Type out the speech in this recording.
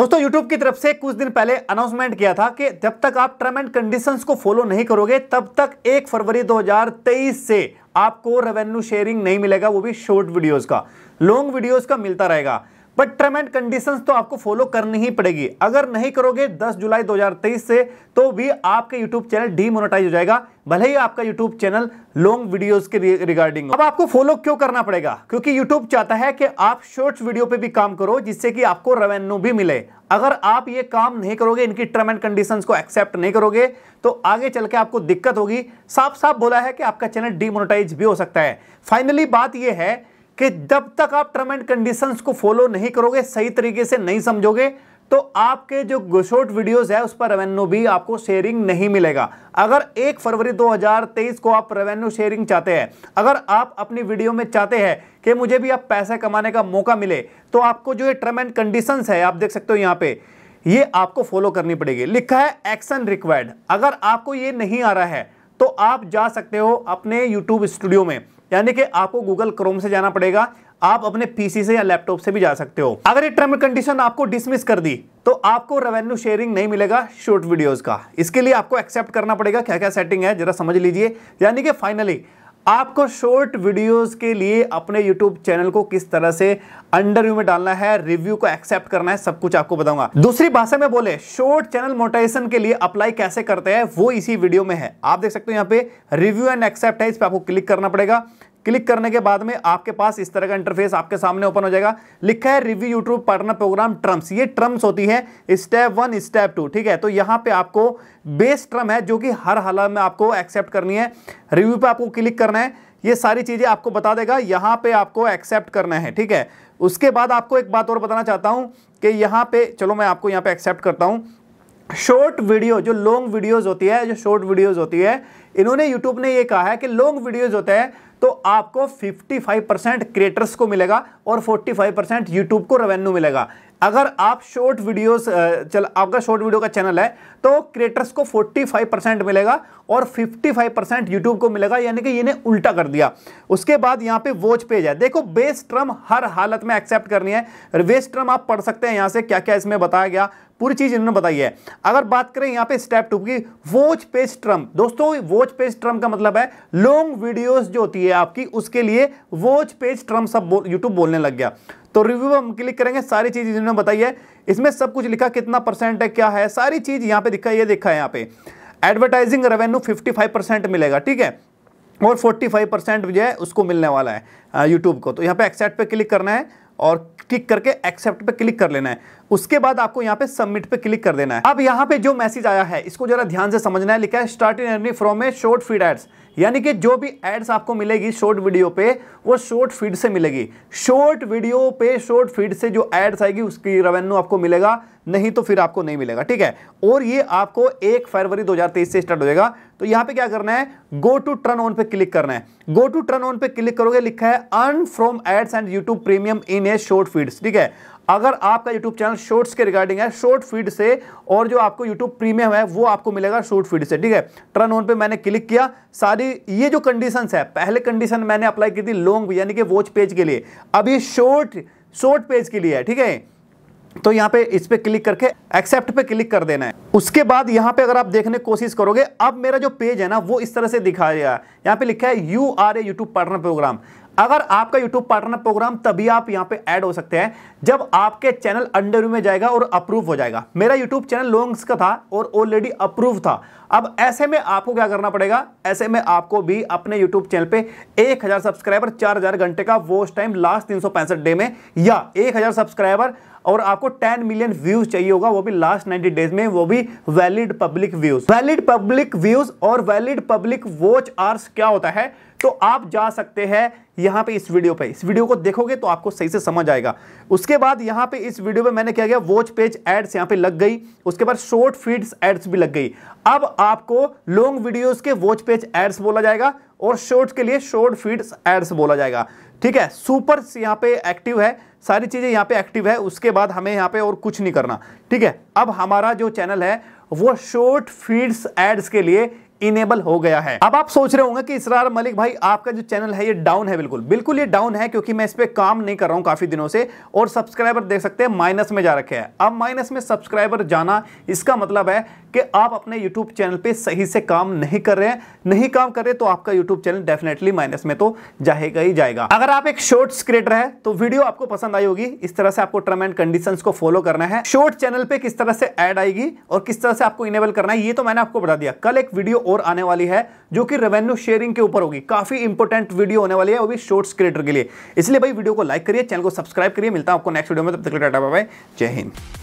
दोस्तों YouTube की तरफ से कुछ दिन पहले अनाउंसमेंट किया था कि जब तक आप टर्म एंड कंडीशंस को फॉलो नहीं करोगे तब तक 1 फरवरी 2023 से आपको रेवेन्यू शेयरिंग नहीं मिलेगा वो भी शॉर्ट वीडियोस का लॉन्ग वीडियोस का मिलता रहेगा बट टर्म एंड कंडीशन तो आपको फॉलो करनी ही पड़ेगी अगर नहीं करोगे 10 जुलाई 2023 से तो भी आपके यूट्यूब चैनल डीमोनेटाइज हो जाएगा भले ही आपका यूट्यूब चैनल लॉन्ग वीडियोस के रिगार्डिंग अब आपको फॉलो क्यों करना पड़ेगा क्योंकि यूट्यूब चाहता है कि आप शॉर्ट्स वीडियो पे भी काम करो जिससे कि आपको रेवेन्यू भी मिले अगर आप ये काम नहीं करोगे इनकी टर्म एंड कंडीशन को एक्सेप्ट नहीं करोगे तो आगे चल के आपको दिक्कत होगी साफ साफ बोला है कि आपका चैनल डीमोनेटाइज भी हो सकता है फाइनली बात यह है कि जब तक आप टर्म एंड कंडीशंस को फॉलो नहीं करोगे सही तरीके से नहीं समझोगे तो आपके जो शॉर्ट वीडियोस है उस पर रेवेन्यू भी आपको शेयरिंग नहीं मिलेगा अगर एक फरवरी 2023 को आप रेवेन्यू शेयरिंग चाहते हैं अगर आप अपनी वीडियो में चाहते हैं कि मुझे भी आप पैसे कमाने का मौका मिले तो आपको जो ये टर्म एंड कंडीशंस है आप देख सकते हो यहाँ पे ये आपको फॉलो करनी पड़ेगी लिखा है एक्शन रिक्वायर्ड अगर आपको ये नहीं आ रहा है तो आप जा सकते हो अपने यूट्यूब स्टूडियो में यानी कि आपको गूगल क्रोम से जाना पड़ेगा आप अपने पीसी से या लैपटॉप से भी जा सकते हो अगर ये टर्म कंडीशन आपको डिसमिस कर दी तो आपको रेवेन्यू शेयरिंग नहीं मिलेगा शॉर्ट वीडियोस का इसके लिए आपको एक्सेप्ट करना पड़ेगा क्या क्या सेटिंग है जरा समझ लीजिए यानी कि फाइनली आपको शॉर्ट वीडियोस के लिए अपने यूट्यूब चैनल को किस तरह से अंडर व्यू में डालना है रिव्यू को एक्सेप्ट करना है सब कुछ आपको बताऊंगा दूसरी भाषा में बोले शॉर्ट चैनल मोटाइजेशन के लिए अप्लाई कैसे करते हैं वो इसी वीडियो में है आप देख सकते हो यहाँ पे रिव्यू एंड एक्सेप्ट है इस पर आपको क्लिक करना पड़ेगा क्लिक करने के बाद में आपके पास इस तरह का इंटरफेस आपके सामने ओपन हो जाएगा लिखा है review YouTube partner program terms ये ट्रम्स होती है स्टेप वन स्टेप टू ठीक है तो यहाँ पे आपको बेस ट्रम है जो कि हर हालत में आपको एक्सेप्ट करनी है रिव्यू पे आपको क्लिक करना है ये सारी चीज़ें आपको बता देगा यहाँ पे आपको एक्सेप्ट करना है ठीक है उसके बाद आपको एक बात और बताना चाहता हूँ कि यहां पर चलो मैं आपको यहाँ पे एक्सेप्ट करता हूँ शॉर्ट वीडियो जो लॉन्ग वीडियोस होती है जो शॉर्ट वीडियोस होती है इन्होंने यूट्यूब ने ये कहा है कि लॉन्ग वीडियोस होते हैं तो आपको 55 परसेंट क्रिएटर्स को मिलेगा और 45 परसेंट यूट्यूब को रेवेन्यू मिलेगा अगर आप शॉर्ट वीडियोस चल आपका शॉर्ट वीडियो का चैनल है तो क्रिएटर्स को 45 परसेंट मिलेगा और 55 परसेंट यूट्यूब को मिलेगा यानी कि इन्हें उल्टा कर दिया उसके बाद यहाँ पे वॉच पेज है देखो बेस ट्रम हर हालत में एक्सेप्ट करनी है बेस ट्रम आप पढ़ सकते हैं यहाँ से क्या क्या इसमें बताया गया पूरी चीज इन्होंने बताई है अगर बात करें यहाँ पे स्टेप टू की वॉच पेज ट्रम दोस्तों वॉच पेज ट्रम का मतलब है लॉन्ग वीडियोस जो होती है आपकी उसके लिए वॉच पेज ट्रम सब यूट्यूब बोलने लग गया तो रिव्यू हम क्लिक करेंगे सारी चीज़ इन्होंने बताई है इसमें सब कुछ लिखा कितना परसेंट है क्या है सारी चीज़ यहां पे दिखा ये देखा है यहाँ पे एडवर्टाइजिंग रेवेन्यू 55 परसेंट मिलेगा ठीक है और 45 परसेंट जो है उसको मिलने वाला है यूट्यूब को तो यहाँ पे एक्सेप्ट पे क्लिक करना है और क्लिक करके एक्सेप्ट पे क्लिक कर लेना है उसके बाद आपको यहाँ पे सबमिट पे क्लिक कर देना है अब यहाँ पे जो मैसेज आया है इसको जरा ध्यान से समझना है लिखा है start in earning from a short feed ads यानी कि जो भी एड्स आपको मिलेगी शॉर्ट वीडियो पे वो शॉर्ट फीड से मिलेगी शॉर्ट वीडियो पे शॉर्ट फीड से जो एड्स आएगी उसकी रेवेन्यू आपको मिलेगा नहीं तो फिर आपको नहीं मिलेगा ठीक है और ये आपको एक फरवरी 2023 से स्टार्ट हो जाएगा तो यहां पे क्या करना है गो टू टर्न ऑन पे क्लिक करना है गो टू टर्न ऑन पे क्लिक करोगे लिखा है earn from ads and YouTube premium in a short feeds ठीक है अगर आपका यूट्यूब चैनल शॉर्ट्स के रिगार्डिंग है शॉर्ट फीड से और जो आपको यूट्यूब प्रीमियम है वो आपको मिलेगा शॉर्ट फीड से ठीक है टर्न ऑन पे मैंने क्लिक किया सारी ये जो कंडीशन है पहले कंडीशन मैंने अप्लाई की थी लॉन्ग यानी कि वॉच पेज के लिए अभी शॉर्ट शॉर्ट पेज के लिए है ठीक है तो यहाँ पे इस पर क्लिक करके एक्सेप्ट पे क्लिक कर देना है उसके बाद यहाँ पे अगर आप देखने की कोशिश करोगे अब मेरा जो पेज है ना वो इस तरह से दिखा रहा है यहाँ पे लिखा है you are a YouTube partner program अगर आपका YouTube पार्टनर प्रोग्राम तभी आप यहां पे ऐड हो सकते हैं जब आपके चैनल अंडरव्यू में जाएगा और अप्रूव हो जाएगा मेरा YouTube चैनल लॉन्ग्स का था और ऑलरेडी अप्रूव था अब ऐसे में आपको क्या करना पड़ेगा ऐसे में आपको भी अपने YouTube चैनल पे 1000 सब्सक्राइबर 4000 घंटे का वॉच टाइम लास्ट तीन डे में या 1000 सब्सक्राइबर और आपको 10 मिलियन व्यूज चाहिए होगा वो भी लास्ट 90 डेज में वो भी valid public views valid public views और वैलिड पब्लिक वॉच आर्स क्या होता है तो आप जा सकते हैं यहां पे इस वीडियो पे इस वीडियो को देखोगे तो आपको सही से समझ आएगा उसके बाद यहाँ पे इस वीडियो पे मैंने क्या किया वॉच पेज एड्स यहाँ पे लग गई उसके बाद शॉर्ट फीड्स एड्स भी लग गई अब आपको लॉन्ग वीडियोस के वॉच पेज एड्स बोला जाएगा और शॉर्ट्स के लिए शॉर्ट फीड्स एड्स बोला जाएगा ठीक है सुपर यहाँ पे एक्टिव है सारी चीज़ें यहाँ पे एक्टिव है उसके बाद हमें यहाँ पे और कुछ नहीं करना ठीक है अब हमारा जो चैनल है वो शॉर्ट फीड्स एड्स के लिए इनेबल हो गया है अब आप सोच रहे होंगे कि इसरार मलिक भाई आपका जो चैनल है ये डाउन है बिल्कुल बिल्कुल ये डाउन है क्योंकि मैं इस पर काम नहीं कर रहा हूं काफी दिनों से और सब्सक्राइबर देख सकते हैं माइनस में जा रखे हैं अब माइनस में सब्सक्राइबर जाना इसका मतलब है कि आप अपने यूट्यूब चैनल पर सही से काम नहीं कर रहे हैं नहीं काम कर रहे तो आपका यूट्यूब चैनल डेफिनेटली माइनस में तो जाएगा ही जाएगा अगर आप एक शॉर्ट्स क्रिएटर है तो वीडियो आपको पसंद आई होगी इस तरह से आपको टर्म एंड कंडीशन को फॉलो करना है शॉर्ट चैनल पर किस तरह से एड आएगी और किस तरह से आपको इनेबल करना है ये तो मैंने आपको बता दिया कल एक वीडियो और आने वाली है जो कि रेवेन्यू शेयरिंग के ऊपर होगी काफी इंपॉर्टेंट वीडियो होने वाली है वो भी शॉर्ट्स क्रिएटर के लिए इसलिए भाई वीडियो को लाइक करिए चैनल को सब्सक्राइब करिए मिलता है आपको नेक्स्ट वीडियो में तब तक टाटा बाय जय हिंद